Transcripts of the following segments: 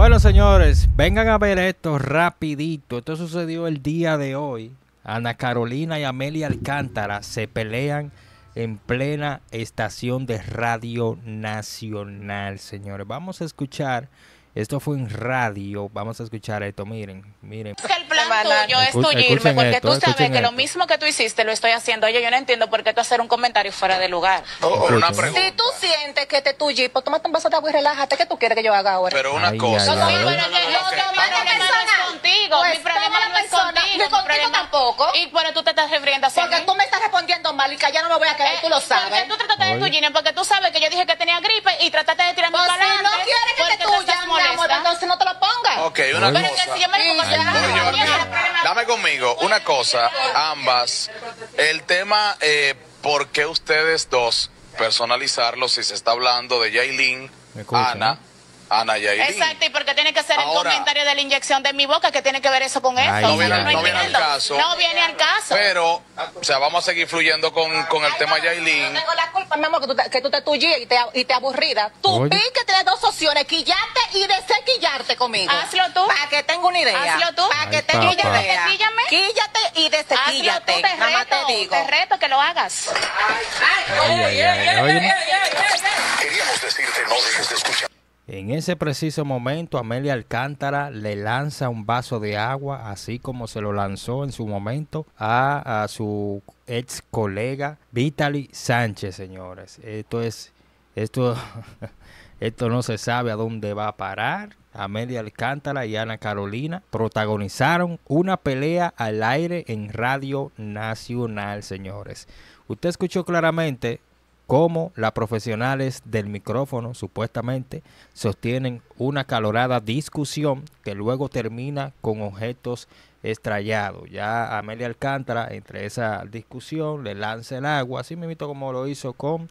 Bueno, señores, vengan a ver esto rapidito. Esto sucedió el día de hoy. Ana Carolina y Amelia Alcántara se pelean en plena estación de Radio Nacional, señores. Vamos a escuchar. Esto fue en radio. Vamos a escuchar esto. Miren, miren. Yo es tuyirme porque tú sabes que lo mismo que tú hiciste lo estoy haciendo. Oye, yo no entiendo por qué tú hacer un comentario fuera de lugar. Si tú sientes que te este tuyo, pues tómate un vaso de agua y relájate. ¿Qué tú quieres que yo haga ahora? Pero una cosa. Mi no, no, es contigo. mi problema no es contigo. Ni tampoco. Y bueno, tú te estás refiriendo así. Porque tú me estás respondiendo mal y que ya no me voy a caer, eh, tú lo sabes. Porque tú trataste de tuyirme porque tú sabes que yo dije que tenía gripe y trataste de tirarme un pues Porque no quieres que te entonces no Ok, una cosa. dame conmigo, una cosa, ambas. El tema, eh, ¿por qué ustedes dos personalizarlo si se está hablando de Jailin, Ana? Ana Yailin. Exacto, y porque tiene que ser el comentario de la inyección de mi boca, que tiene que ver eso con eso. No, viene, al caso. No viene al caso. Pero, o sea, vamos a seguir fluyendo con, con el tema no, Yailin. No tengo la culpa, mi amor, que tú te, que tú te tuyes y te, y aburrida. Tú vi que tienes dos opciones, quillarte y desequillarte conmigo. Hazlo tú. Para que tenga una idea. Hazlo tú. Para que tenga una idea. Quíllate y desequillate. Hazlo tú, te reto, te, reto que lo hagas. Ay, Queríamos decirte no dejes de escuchar. En ese preciso momento, Amelia Alcántara le lanza un vaso de agua, así como se lo lanzó en su momento a, su ex colega Vitaly Sánchez, señores. Esto es, esto, esto no se sabe a dónde va a parar. Amelia Alcántara y Ana Carolina protagonizaron una pelea al aire en Radio Nacional, señores. Usted escuchó claramente como las profesionales del micrófono supuestamente sostienen una calorada discusión que luego termina con objetos estrellados. Ya Amelia Alcántara, entre esa discusión, le lanza el agua, así mismo como lo hizo con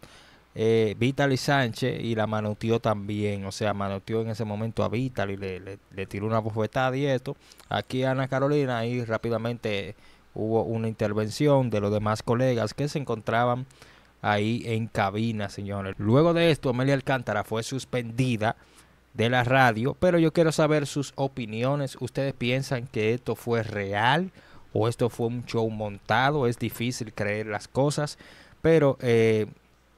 eh, Vitaly Sánchez y la manoteó también. O sea, manoteó en ese momento a Vitaly, le, le, tiró una bofetada y esto. Aquí Ana Carolina, y rápidamente hubo una intervención de los demás colegas que se encontraban ahí en cabina, señores. Luego de esto, Amelia Alcántara fue suspendida de la radio, pero yo quiero saber sus opiniones. ¿Ustedes piensan que esto fue real o esto fue un show montado? Es difícil creer las cosas, pero eh,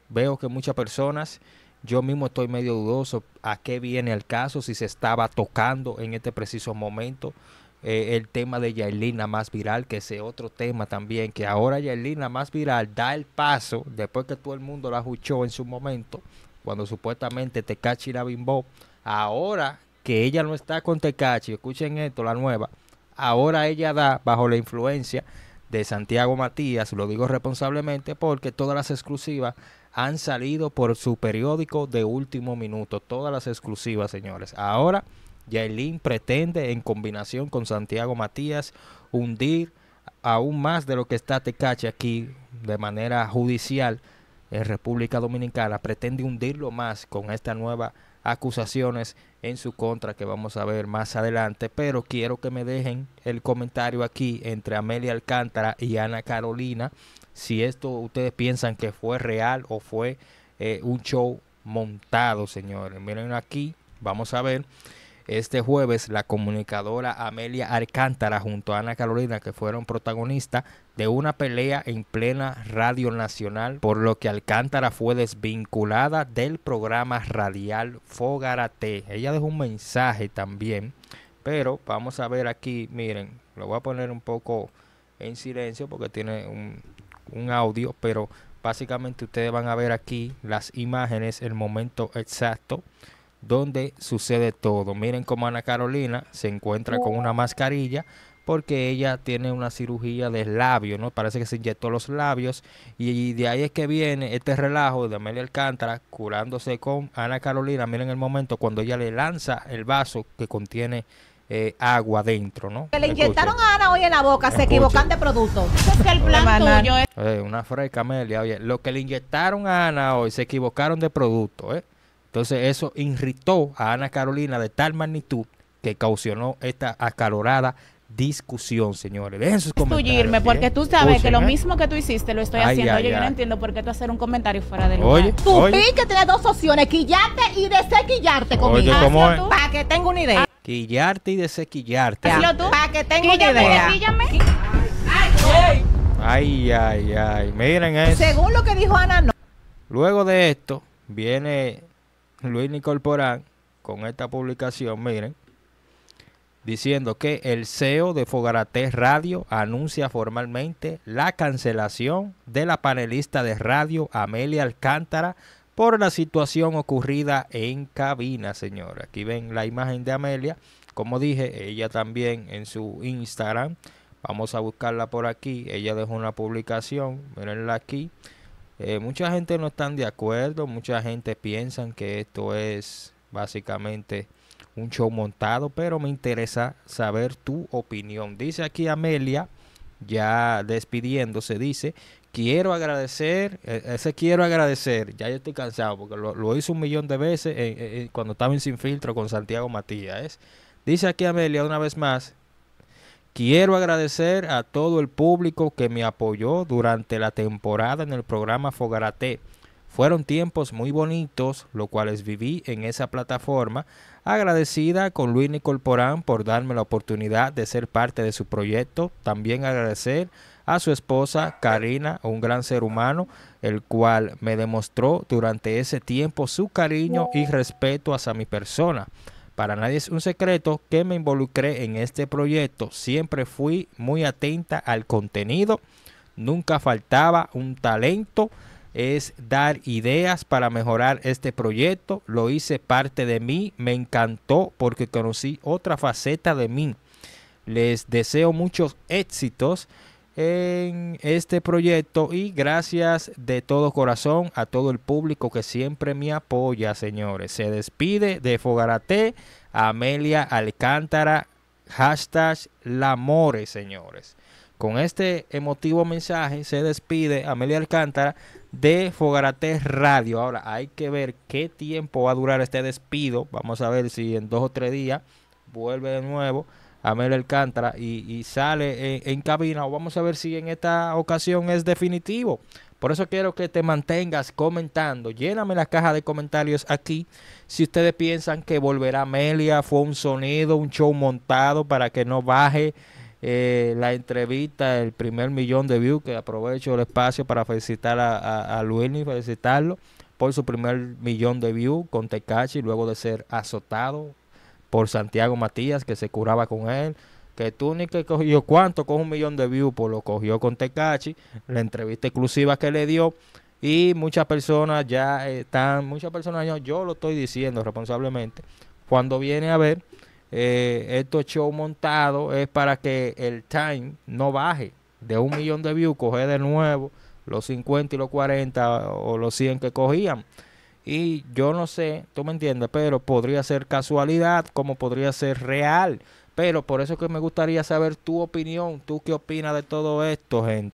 veo que muchas personas, yo mismo estoy medio dudoso a qué viene el caso, si se estaba tocando en este preciso momento eh, el tema de Yailina más viral, que ese otro tema también, que ahora Yailina más viral da el paso, después que todo el mundo la juchó en su momento, cuando supuestamente Tecachi la bimbó, ahora que ella no está con Tecachi, escuchen esto, la nueva, ahora ella da bajo la influencia de Santiago Matías, lo digo responsablemente porque todas las exclusivas han salido por su periódico de último minuto, todas las exclusivas, señores. Ahora Yailin pretende, en combinación con Santiago Matías, hundir aún más de lo que está Tecache aquí de manera judicial en República Dominicana, pretende hundirlo más con estas nuevas acusaciones en su contra que vamos a ver más adelante, pero quiero que me dejen el comentario aquí entre Amelia Alcántara y Ana Carolina, si esto ustedes piensan que fue real o fue eh, un show montado, señores. Miren aquí, vamos a ver. Este jueves, la comunicadora Amelia Alcántara junto a Ana Carolina, que fueron protagonistas de una pelea en plena Radio Nacional, por lo que Alcántara fue desvinculada del programa radial Fogarate. Ella dejó un mensaje también, pero vamos a ver aquí, miren, lo voy a poner un poco en silencio porque tiene un, audio, pero básicamente ustedes van a ver aquí las imágenes, el momento exacto donde sucede todo. Miren cómo Ana Carolina se encuentra con una mascarilla porque ella tiene una cirugía de labio, ¿no? Parece que se inyectó los labios y de ahí es que viene este relajo de Amelia Alcántara curándose con Ana Carolina. Miren el momento cuando ella le lanza el vaso que contiene eh, agua dentro, ¿no? Que le inyectaron a Ana hoy en la boca, se equivocan de producto. que el plan es... una freca, Amelia. Oye, lo que le inyectaron a Ana hoy, se equivocaron de producto, ¿eh? Entonces eso irritó a Ana Carolina de tal magnitud que causó esta acalorada discusión, señores. Dejen sus comentarios. Tuyirme, porque tú sabes que lo mismo que tú hiciste lo estoy haciendo. yo, no entiendo por qué tú hacer un comentario fuera de lugar. Oye, tú Oye. que tienes dos opciones, quillarte y desequillarte conmigo. Para que tenga una idea. Quillarte y desequillarte. Para que tenga una idea. Quíllame. Ay, ay, ay. Miren eso. Según lo que dijo Ana, no. Luego de esto, viene Luis Nicolporán con esta publicación, miren, diciendo que el CEO de Fogarate Radio anuncia formalmente la cancelación de la panelista de radio Amelia Alcántara por la situación ocurrida en cabina, señora. Aquí ven la imagen de Amelia. Como dije, ella también en su Instagram. Vamos a buscarla por aquí. Ella dejó una publicación. Mirenla aquí. Eh, mucha gente no están de acuerdo, mucha gente piensan que esto es básicamente un show montado, pero me interesa saber tu opinión. Dice aquí Amelia, ya despidiéndose, dice, quiero agradecer, e, ese quiero agradecer, ya yo estoy cansado porque lo, lo hice un millón de veces eh, eh, cuando estaba en Sin Filtro con Santiago Matías. Dice aquí Amelia una vez más, Quiero agradecer a todo el público que me apoyó durante la temporada en el programa Fogarate. Fueron tiempos muy bonitos, los cuales viví en esa plataforma, agradecida con Luis Nicol Porán por darme la oportunidad de ser parte de su proyecto. También agradecer a su esposa Karina, un gran ser humano, el cual me demostró durante ese tiempo su cariño y respeto hacia mi persona. Para nadie es un secreto que me involucré en este proyecto. Siempre fui muy atenta al contenido. Nunca faltaba un talento. Es dar ideas para mejorar este proyecto. Lo hice parte de mí. Me encantó porque conocí otra faceta de mí. Les deseo muchos éxitos en este proyecto y gracias de todo corazón a todo el público que siempre me apoya, señores. Se despide de Fogarate Amelia Alcántara, hashtag Lamore, señores. Con este emotivo mensaje se despide Amelia Alcántara de Fogarate Radio. Ahora hay que ver qué tiempo va a durar este despido. Vamos a ver si en dos o tres días vuelve de nuevo Amel Alcántara y, y sale en, cabina. vamos a ver si en esta ocasión es definitivo. Por eso quiero que te mantengas comentando. Lléname la caja de comentarios aquí. Si ustedes piensan que volverá Amelia, fue un sonido, un show montado para que no baje eh, la entrevista, el primer millón de views, que aprovecho el espacio para felicitar a, Luis y felicitarlo por su primer millón de views con Tecachi luego de ser azotado por Santiago Matías, que se curaba con él. Que tú ni que cogió cuánto, con un millón de views, pues lo cogió con Tecachi, la entrevista exclusiva que le dio. Y muchas personas ya están, muchas personas, ya, yo lo estoy diciendo responsablemente, cuando viene a ver eh, estos shows montados es para que el time no baje de un millón de views, coger de nuevo los 50 y los 40 o los 100 que cogían. Y yo no sé, tú me entiendes, pero podría ser casualidad como podría ser real. Pero por eso es que me gustaría saber tu opinión, tú qué opinas de todo esto, gente.